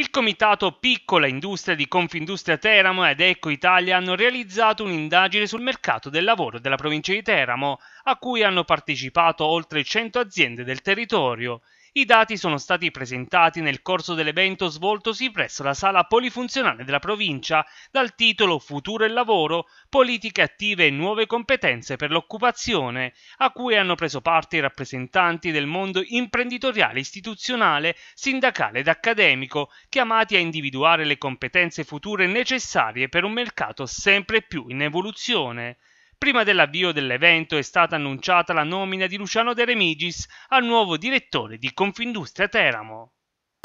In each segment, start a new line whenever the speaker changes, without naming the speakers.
Il comitato Piccola Industria di Confindustria Teramo ed Ecco Italia hanno realizzato un'indagine sul mercato del lavoro della provincia di Teramo, a cui hanno partecipato oltre 100 aziende del territorio i dati sono stati presentati nel corso dell'evento svoltosi presso la sala polifunzionale della provincia dal titolo Futuro e lavoro, politiche attive e nuove competenze per l'occupazione, a cui hanno preso parte i rappresentanti del mondo imprenditoriale istituzionale, sindacale ed accademico, chiamati a individuare le competenze future necessarie per un mercato sempre più in evoluzione. Prima dell'avvio dell'evento è stata annunciata la nomina di Luciano De Remigis al nuovo direttore di Confindustria Teramo.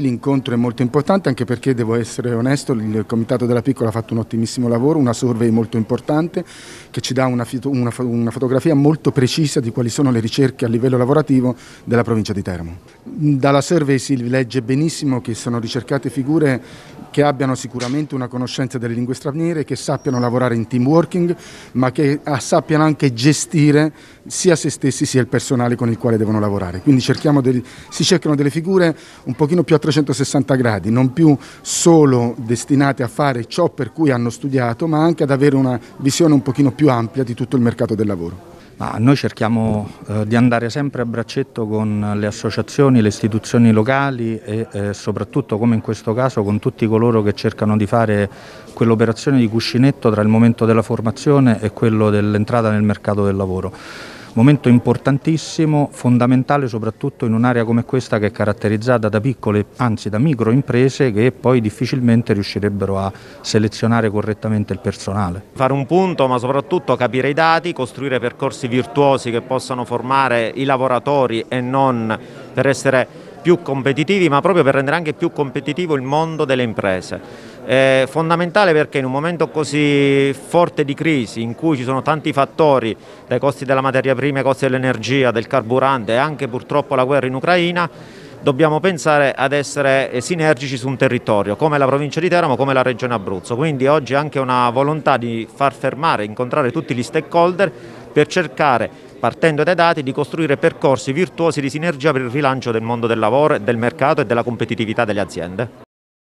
L'incontro è molto importante anche perché, devo essere onesto, il Comitato della Piccola ha fatto un ottimissimo lavoro, una survey molto importante che ci dà una, una, una, fotografia molto precisa di quali sono le ricerche a livello lavorativo della provincia di Teramo. Dalla survey si legge benissimo che sono ricercate figure che abbiano sicuramente una conoscenza delle lingue straniere, che sappiano lavorare in team working, ma che ah, sappiano anche gestire sia se stessi sia il personale con il quale devono lavorare. Quindi delle, si cercano delle figure un pochino più attrezzate 360 gradi, non più solo destinate a fare ciò per cui hanno studiato, ma anche ad avere una visione un pochino più ampia di tutto il mercato del lavoro. Ma noi cerchiamo eh, di
andare sempre a braccetto con le associazioni, le istituzioni locali e eh, soprattutto, come in questo caso, con tutti coloro che cercano di fare quell'operazione di cuscinetto tra il momento della formazione e quello dell'entrata nel mercato del lavoro. Momento importantissimo, fondamentale soprattutto in un'area come questa che è caratterizzata da piccole, anzi da microimprese che poi difficilmente riuscirebbero a selezionare correttamente il personale.
Fare un punto ma soprattutto capire i dati, costruire percorsi virtuosi che possano formare i lavoratori e non per essere più competitivi, ma proprio per rendere anche più competitivo il mondo delle imprese. È fondamentale perché in un momento così forte di crisi, in cui ci sono tanti fattori, dai costi della materia prima ai costi dell'energia, del carburante e anche purtroppo la guerra in Ucraina, dobbiamo pensare ad essere eh, sinergici su un territorio, come la provincia di Teramo, come la regione Abruzzo. Quindi oggi anche una volontà di far fermare, incontrare tutti gli stakeholder per cercare, partendo dai dati, di costruire percorsi virtuosi di sinergia per il rilancio del mondo del lavoro, del mercato e della competitività delle aziende.